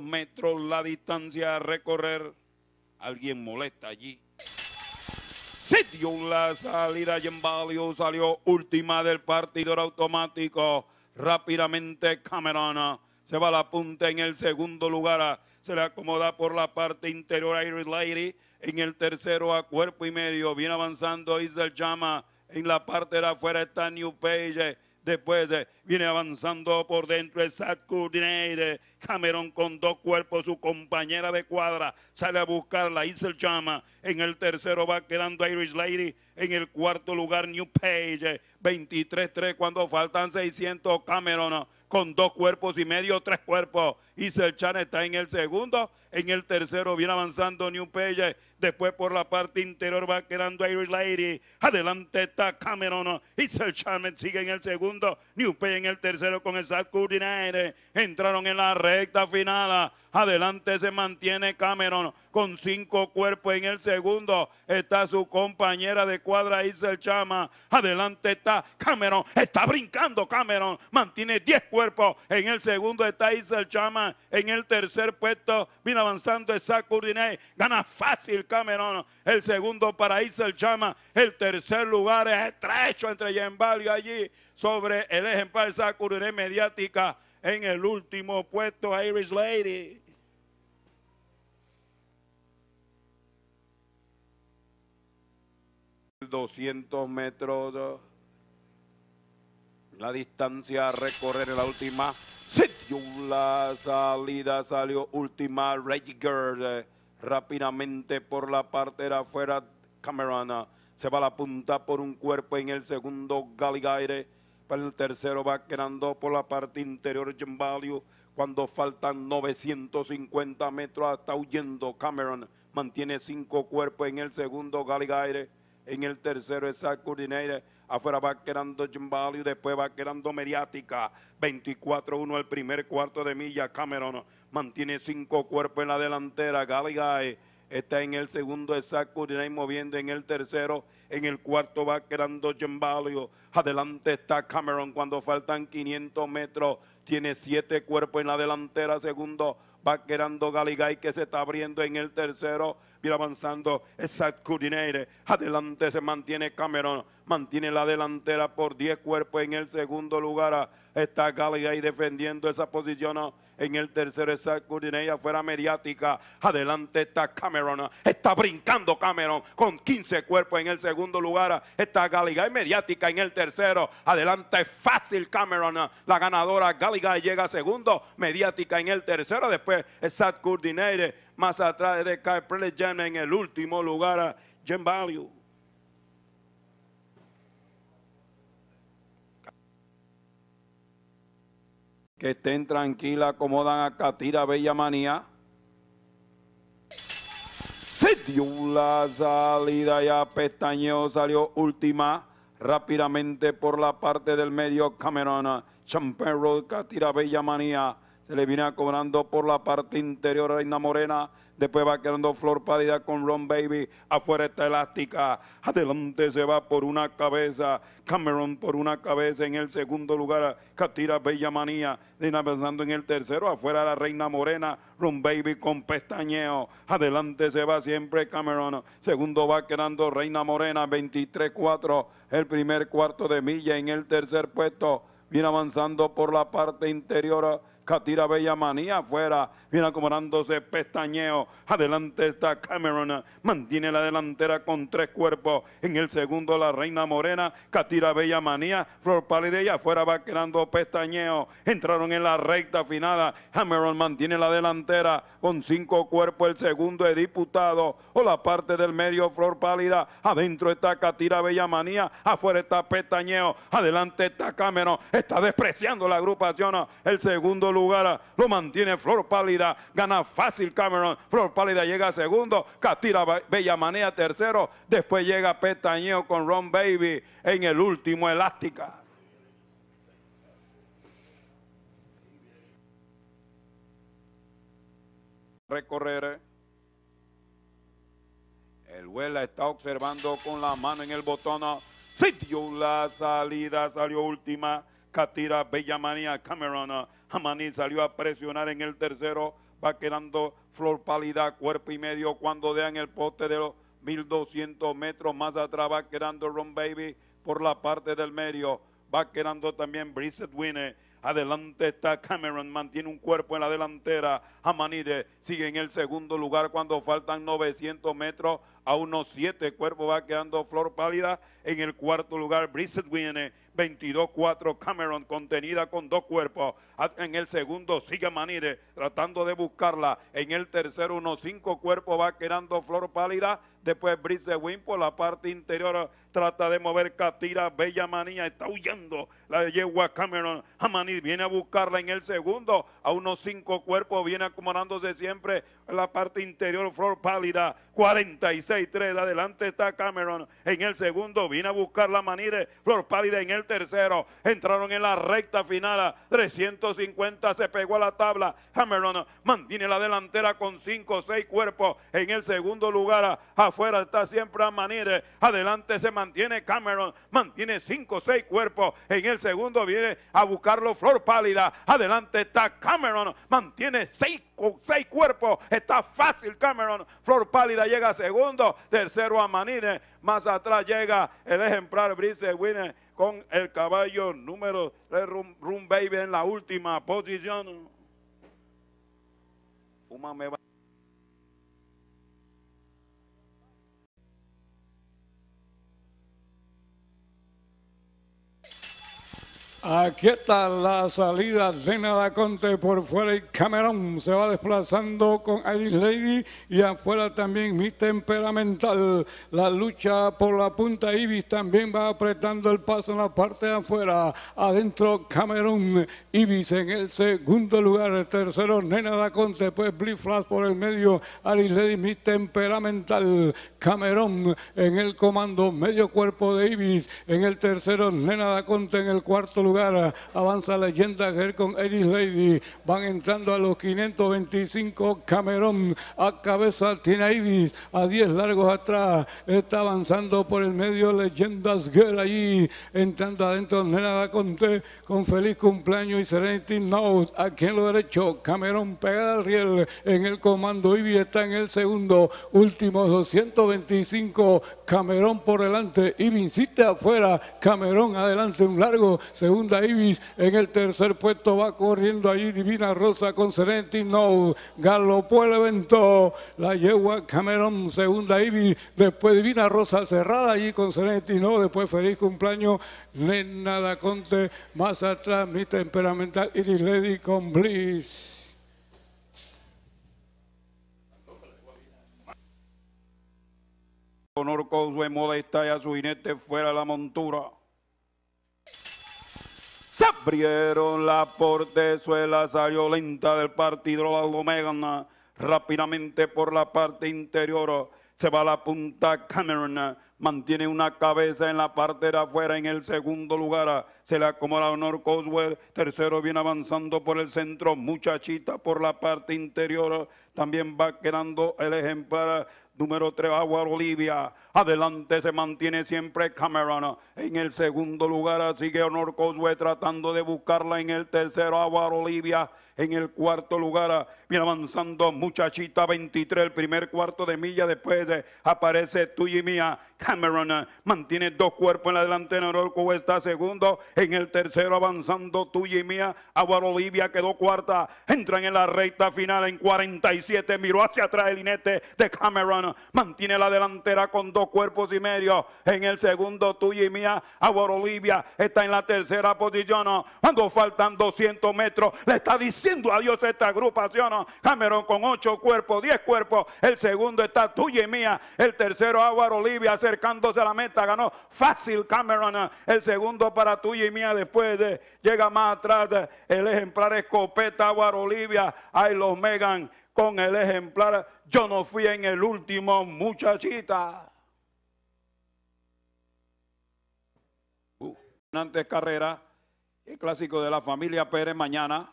metros la distancia a recorrer, alguien molesta allí. Se dio la salida y en salió última del partidor automático. Rápidamente Camerana se va a la punta en el segundo lugar. Se le acomoda por la parte interior a Iris Lady. En el tercero a cuerpo y medio. Viene avanzando Isel Llama. En la parte de afuera está New Page. Después de Viene avanzando por dentro el Coordinator. Cameron con dos cuerpos, su compañera de cuadra. Sale a buscarla. Isel Chama En el tercero va quedando Irish Lady. En el cuarto lugar New Page. 23-3 cuando faltan 600. Cameron con dos cuerpos y medio, tres cuerpos. Isel Chan está en el segundo. En el tercero viene avanzando New Page. Después por la parte interior va quedando Irish Lady. Adelante está Cameron. Isel Chan sigue en el segundo. New Page en el tercero con el South entraron en la recta final Adelante se mantiene Cameron con cinco cuerpos en el segundo. Está su compañera de cuadra Isel Chama. Adelante está Cameron. Está brincando Cameron. Mantiene diez cuerpos. En el segundo está Isel Chama. En el tercer puesto viene avanzando Sakurine. Gana fácil Cameron. El segundo para Isel Chama. El tercer lugar es estrecho entre Yembal y allí sobre el ejemplar Sakurine mediática. En el último puesto, Irish Lady. 200 metros. la distancia a recorrer la última. la salida, salió última. Girl eh, rápidamente por la parte de afuera. Camerana eh, se va a la punta por un cuerpo en el segundo. Galigaire eh, para el tercero va quedando por la parte interior. Jambalio cuando faltan 950 metros hasta huyendo. Cameron mantiene cinco cuerpos en el segundo. Galigaire en el tercero es Sacurinere. Afuera va quedando Jim y después va quedando Mediática. 24-1 el primer cuarto de milla. Cameron mantiene cinco cuerpos en la delantera. Galigay está en el segundo exacto y moviendo en el tercero. En el cuarto va quedando Jembalio. Adelante está Cameron cuando faltan 500 metros. Tiene siete cuerpos en la delantera. Segundo va quedando Galigay que se está abriendo en el tercero. Viene avanzando Exacudinere. Adelante se mantiene Cameron. Mantiene la delantera por 10 cuerpos en el segundo lugar. Está Gallagher defendiendo esa posición. En el tercero esa Cudinella fuera mediática. Adelante está Cameron. Está brincando Cameron con 15 cuerpos en el segundo lugar. Está Gallagher mediática en el tercero. Adelante fácil Cameron. La ganadora Galiga llega segundo. Mediática en el tercero. Después es Cudinella más atrás de Sky Jam en el último lugar a Jim Value. Que estén tranquilos, acomodan a Catira Bella Manía. Se dio la salida, ya pestañeo, salió última rápidamente por la parte del medio Cameron. Champerro, Catira Bella Manía se le viene cobrando por la parte interior a Reina Morena. Después va quedando Flor Pálida con Ron Baby. Afuera está Elástica. Adelante se va por una cabeza. Cameron por una cabeza en el segundo lugar. Catira Bella Manía. Avanzando en el tercero. Afuera la Reina Morena. Ron Baby con pestañeo. Adelante se va siempre Cameron. Segundo va quedando Reina Morena. 23-4. El primer cuarto de milla en el tercer puesto. Viene avanzando por la parte interior Katira Bella Manía afuera. Viene acomodándose pestañeo. Adelante está Cameron. Mantiene la delantera con tres cuerpos. En el segundo la Reina Morena. Katira Bella Manía. Flor Pálida y afuera va quedando pestañeo. Entraron en la recta final. Cameron mantiene la delantera con cinco cuerpos. El segundo es diputado. O la parte del medio Flor Pálida. Adentro está Katira Bella Manía. Afuera está pestañeo. Adelante está Cameron. Está despreciando la agrupación. El segundo lugar, lo mantiene Flor Pálida, gana fácil Cameron, Flor Pálida llega a segundo, Catira Bella Manea tercero, después llega Pestañeo con Ron Baby en el último Elástica. Recorrer. Eh. El Huela está observando con la mano en el botón. Ah. sitio la salida, salió última. Katira, Bellamania, Cameron, Hamani salió a presionar en el tercero. Va quedando flor pálida, cuerpo y medio. Cuando vean el poste de los 1200 metros más atrás, va quedando Ron Baby por la parte del medio. Va quedando también Brissett Winner. Adelante está Cameron, mantiene un cuerpo en la delantera. amanide sigue en el segundo lugar cuando faltan 900 metros a unos siete. cuerpo va quedando Flor Pálida en el cuarto lugar. Brice viene 22-4. Cameron contenida con dos cuerpos. En el segundo sigue Manide tratando de buscarla. En el tercero unos cinco cuerpos va quedando Flor Pálida. Después Brice Win por la parte interior trata de mover Catira, Bella Manía, está huyendo la yegua Cameron, maní viene a buscarla en el segundo, a unos cinco cuerpos, viene acomodándose siempre en la parte interior, Flor Pálida, 46-3, adelante está Cameron, en el segundo viene a buscarla la Flor Pálida en el tercero, entraron en la recta final, 350 se pegó a la tabla, Cameron mantiene la delantera con cinco o seis cuerpos, en el segundo lugar, afuera está siempre a adelante se mantiene mantiene Cameron, mantiene cinco o seis cuerpos. En el segundo viene a buscarlo Flor Pálida. Adelante está Cameron, mantiene seis, cuerpos. Está fácil Cameron. Flor Pálida llega segundo, tercero a Manine. Más atrás llega el ejemplar Brice Winner con el caballo número 3 Rum, Baby en la última posición. Aquí está la salida de Nada Conte por fuera y Cameron se va desplazando con Iris Lady y afuera también mi temperamental. La lucha por la punta Ibis también va apretando el paso en la parte de afuera. Adentro Cameron Ibis en el segundo lugar. El tercero Nena Da Conte, después pues Blue Flash por el medio. Iris Lady mi temperamental. Cameron en el comando medio cuerpo de Ibis. En el tercero Nena Da Conte en el cuarto lugar avanza la leyenda con Eris Lady. Van entrando a los 525 Cameron a cabeza tiene A 10 largos atrás está avanzando por el medio Leyendas Girl allí. Entrando adentro Nena Conté con feliz cumpleaños y Serenity Note, Aquí en lo derecho Cameron pegada al riel en el comando. Ibis está en el segundo. último, 225 Cameron por delante. Ibis, siete afuera. Cameron adelante un largo segundo segunda Ibis. En el tercer puesto va corriendo allí Divina Rosa con Serenity No. Galopó el evento. La yegua Cameron, segunda Ibis. Después Divina Rosa cerrada allí con Serenity No. Después feliz cumpleaños. Nena da Conte. Más atrás mi temperamental Iris Lady con Bliss. Honor su modesta y a su jinete fuera la montura. Abrieron la portezuela salió lenta del partido La Rápidamente por la parte interior se va la punta Cameron. Mantiene una cabeza en la parte de afuera en el segundo lugar. Se le acomoda Honor Coswell. Tercero viene avanzando por el centro. Muchachita por la parte interior. También va quedando el ejemplar Número 3, Agua Olivia. Adelante se mantiene siempre Cameron. En el segundo lugar sigue Honor Cosue tratando de buscarla. En el tercero, Agua Olivia. En el cuarto lugar, viene avanzando Muchachita 23, el primer cuarto de milla. Después eh, aparece tuya y mía. Cameron mantiene dos cuerpos en la delantera. Honor está segundo. En el tercero, avanzando tuya y mía. Agua Olivia quedó cuarta. Entran en la recta final en 47. Miró hacia atrás el inete de Cameron. Mantiene la delantera con dos cuerpos y medio. En el segundo, tuya y mía, Aguarolivia Olivia está en la tercera posición. Cuando faltan 200 metros, le está diciendo adiós a esta agrupación. Cameron con ocho cuerpos, diez cuerpos. El segundo está tuya y mía. El tercero, Agua Olivia, acercándose a la meta. Ganó fácil Cameron. El segundo para tuya y mía. Después llega más atrás el ejemplar escopeta, Aguarolivia. Olivia. Ahí los Megan con el ejemplar, yo no fui en el último muchachita. Uh, antes carrera, el clásico de la familia Pérez mañana,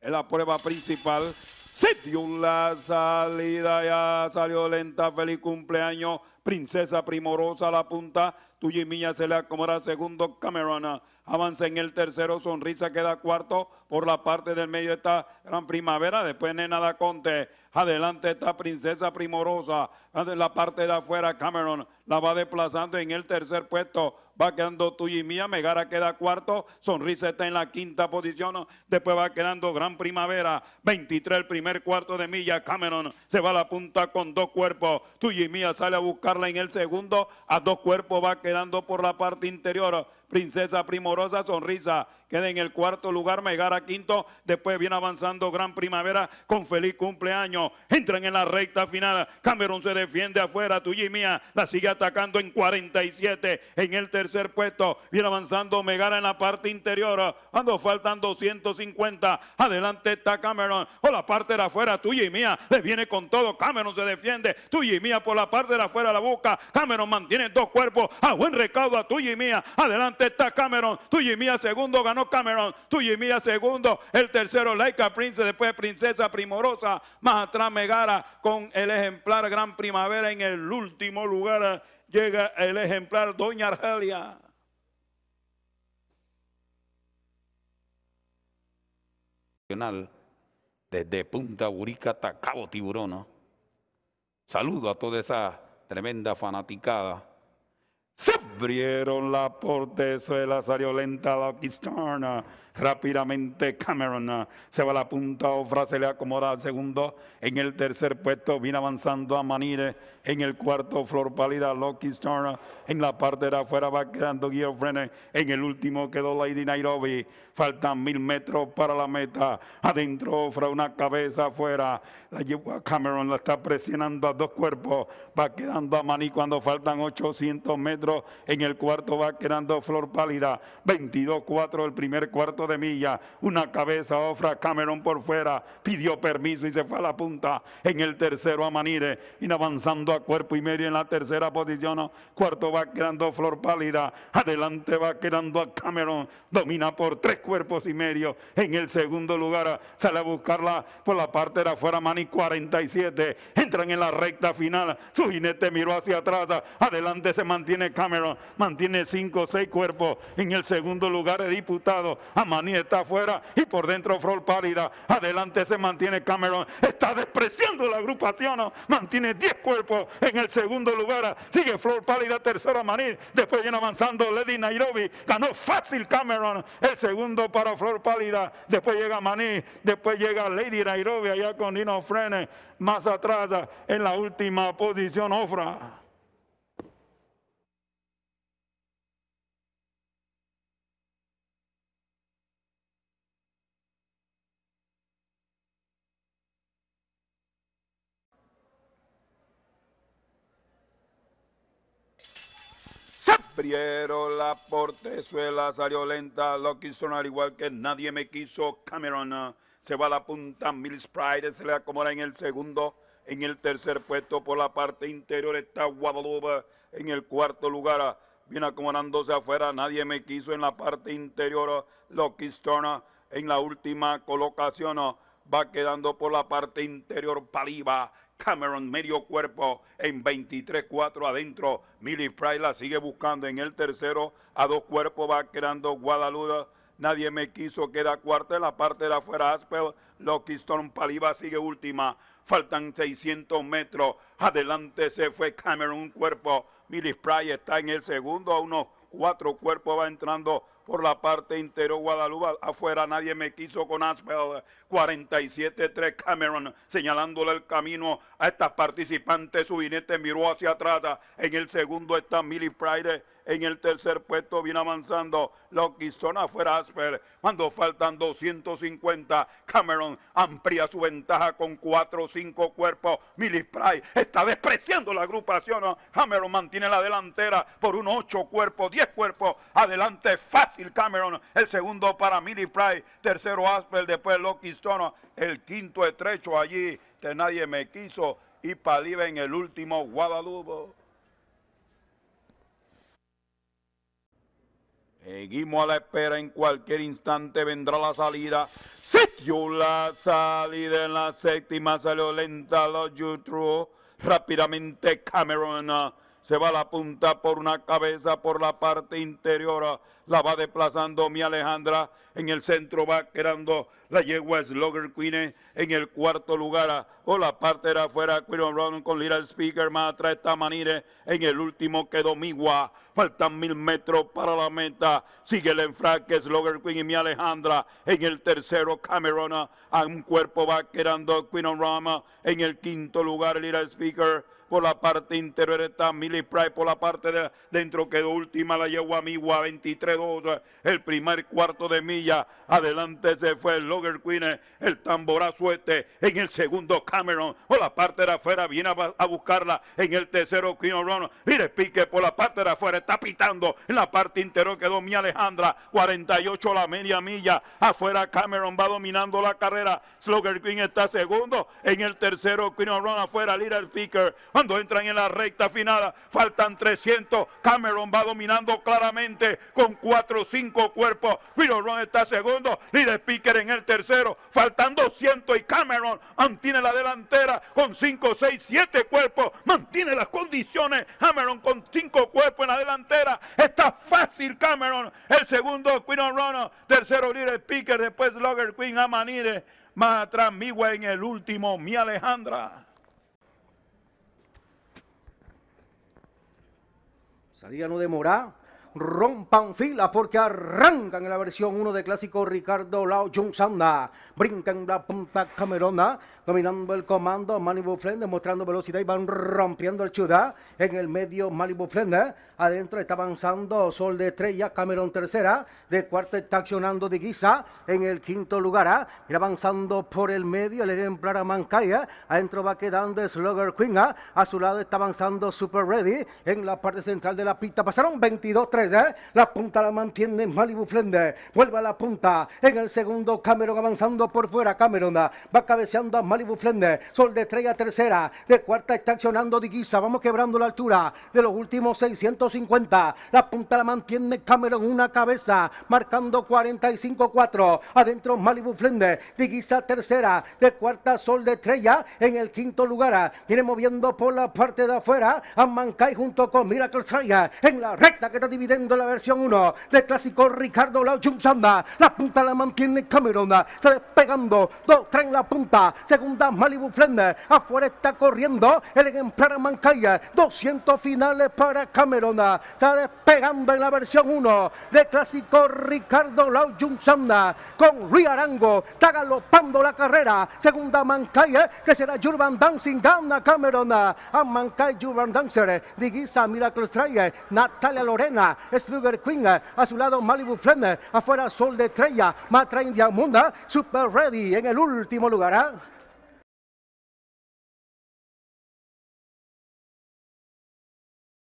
es la prueba principal. Se dio la salida, ya salió lenta, feliz cumpleaños Princesa Primorosa la punta, tuya y mía se le acomoda segundo, Cameron Avanza en el tercero, Sonrisa queda cuarto, por la parte del medio está Gran Primavera, después Nena da Conte. Adelante está Princesa Primorosa, la parte de afuera Cameron la va desplazando en el tercer puesto, va quedando tuya y mía, Megara queda cuarto, Sonrisa está en la quinta posición, después va quedando Gran Primavera, 23 el primer cuarto de milla, Cameron se va a la punta con dos cuerpos, tuya y mía sale a buscar en el segundo, a dos cuerpos va quedando por la parte interior. Princesa Primorosa Sonrisa queda en el cuarto lugar, Megara quinto, después viene avanzando Gran Primavera con feliz cumpleaños, entran en la recta final, Cameron se defiende afuera, tuya y mía, la sigue atacando en 47, en el tercer puesto, viene avanzando Megara en la parte interior, cuando faltan 250, adelante está Cameron, Por la parte de afuera, tuya y mía, le viene con todo, Cameron se defiende, tuya y mía por la parte de afuera la busca, Cameron mantiene dos cuerpos, a buen recaudo a tuya y mía, adelante este está Cameron. mía segundo ganó Cameron. mía segundo. El tercero Laika Prince. Después Princesa Primorosa. Más atrás Megara con el ejemplar Gran Primavera. En el último lugar eh, llega el ejemplar Doña Argelia. Desde Punta Burica hasta Cabo Tiburón. Saludo a toda esa tremenda fanaticada abrieron la portezuela salió lenta la quistana. Rápidamente Cameron ah, se va a la punta, Ofra se le acomoda al segundo. En el tercer puesto viene avanzando a Manire. En el cuarto, Flor Pálida, Lucky Star. Ah, en la parte de afuera va quedando Frenes, En el último quedó Lady Nairobi. Faltan mil metros para la meta. Adentro, Ofra, una cabeza afuera. Cameron, la está presionando a dos cuerpos. Va quedando a Maní cuando faltan 800 metros. En el cuarto va quedando Flor Pálida. 22-4 el primer cuarto Semilla, una cabeza Ofra Cameron por fuera, pidió permiso y se fue a la punta. En el tercero a Manire, y avanzando a cuerpo y medio en la tercera posición. Cuarto va quedando Flor Pálida, adelante va quedando a Cameron, domina por tres cuerpos y medio. En el segundo lugar sale a buscarla por la parte de afuera Mani 47. Entran en la recta final, su jinete miró hacia atrás, adelante se mantiene Cameron, mantiene cinco o seis cuerpos. En el segundo lugar, diputado, a Maní está afuera y por dentro Flor pálida. Adelante se mantiene Cameron. Está despreciando la agrupación. Mantiene 10 cuerpos en el segundo lugar. Sigue Flor pálida, tercera Maní. Después viene avanzando Lady Nairobi. Ganó fácil Cameron. El segundo para Flor pálida. Después llega Maní. Después llega Lady Nairobi allá con Dino Frenes. Más atrás en la última posición Ofra. Priero, salió lenta, lo Stone al igual que nadie me quiso, Cameron ah, se va a la punta, Mills Pride se le acomoda en el segundo, en el tercer puesto por la parte interior está Guadalupe, en el cuarto lugar ah, viene acomodándose afuera, nadie me quiso en la parte interior, ah, Lucky Stone en la última colocación, va quedando por la parte interior Paliba Cameron medio cuerpo en 23-4 adentro. Millie Price la sigue buscando en el tercero. A dos cuerpos va quedando Guadalupe. Nadie me quiso, queda cuarta en la parte de afuera. Aspel, Lockiston Paliba sigue última. Faltan 600 metros. Adelante se fue Cameron cuerpo. Millie Price está en el segundo a uno cuatro cuerpos va entrando por la parte interior Guadalupe. Afuera nadie me quiso con Asbel. 47-3 Cameron señalándole el camino a estas participantes. Su binete miró hacia atrás. En el segundo está Millie Pride en el tercer puesto viene avanzando Lockiston afuera Asper. Cuando faltan 250, Cameron amplía su ventaja con 4 o 5 cuerpos. Millie Price está despreciando la agrupación. Cameron mantiene la delantera por un 8 cuerpos, 10 cuerpos. Adelante fácil Cameron. El segundo para Millie Price. Tercero Asper, después Lockiston. El quinto estrecho allí. Que nadie me quiso. Y Paliba en el último Guadalupe. Seguimos a la espera, en cualquier instante vendrá la salida. Sitio la salida en la séptima, salió lenta los true Rápidamente Cameron ah, se va a la punta por una cabeza por la parte interior. Ah, la va desplazando mi Alejandra en el centro va quedando la yegua Slogger Queen. En el cuarto lugar, ah, o la parte de afuera, Queen Brown con Little Speaker. Más atrás está Manire. En el último quedó Migua. Faltan mil metros para la meta. Sigue el enfraque Slogger Queen y mi Alejandra. En el tercero, Camerona. A un cuerpo va quedando Queen of Rama. En el quinto lugar, Little Speaker por la parte interior está Millie Price por la parte de dentro quedó última la yegua Migua 23-2 el primer cuarto de milla Adelante se fue el Logger Queen, el tamborazo este. En el segundo Cameron, o la parte de afuera, viene a, buscarla. En el tercero Queen Run, mire pique por la parte de afuera, está pitando. En la parte interior quedó mi Alejandra, 48 la media milla. Afuera Cameron va dominando la carrera. Slogger Queen está segundo. En el tercero Queen Run, afuera, el Picker. Cuando entran en la recta final, faltan 300. Cameron va dominando claramente con 4 o 5 cuerpos. Queen está segundo, líder Picker en el tercero, Faltan 200 y Cameron mantiene la delantera con 5, 6, 7 cuerpos, mantiene las condiciones, Cameron con 5 cuerpos en la delantera, está fácil Cameron, el segundo Queen of tercero líder Picker, después Logger Queen Amanire, más atrás Miwa en el último, mi Alejandra. Salida no demorada rompan fila porque arrancan en la versión 1 de clásico Ricardo Lao Jung Sanda. Brincan la punta Camerona, dominando el comando Malibu Flender, mostrando velocidad y van rompiendo el chuda. en el medio Malibu Flender Adentro está avanzando Sol de Estrella, Cameron tercera. De cuarta está accionando de en el quinto lugar. ¿ah? avanzando por el medio el ejemplar a Mancaya. Adentro va quedando Slugger Queen. ¿ah? A su lado está avanzando Super Ready en la parte central de la pista. Pasaron 22-3. ¿eh? La punta la mantiene Malibu Flende. Vuelve a la punta. En el segundo Cameron avanzando por fuera. Cameron ¿ah? va cabeceando a Malibu Flende. Sol de Estrella tercera. De cuarta está accionando de Vamos quebrando la altura de los últimos 600 50. La punta la mantiene Cameron una cabeza, marcando 45-4. Adentro Malibu Flender, Diguisa tercera, de cuarta Sol de Estrella en el quinto lugar. Viene moviendo por la parte de afuera a Mancay junto con Miracle en la recta que está dividiendo la versión 1 del clásico Ricardo Lau La punta la mantiene Cameron, se despegando, dos, tres la punta. Segunda Malibu Flender, afuera está corriendo el ejemplar Mankai. 200 finales para Cameron. Se Se despegando en la versión 1 de clásico Ricardo Lau yung Sanda con Rui Arango. Está galopando la carrera. Segunda Mancaye, que será Jurban Dancing. Gana Cameron. A Mankai Jurban Dancer. Digisa Miracle Strayer. Natalia Lorena. Silver Queen. A su lado Malibu Flemmer. Afuera Sol de Estrella. Matra India Munda. Super Ready en el último lugar. ¿ah?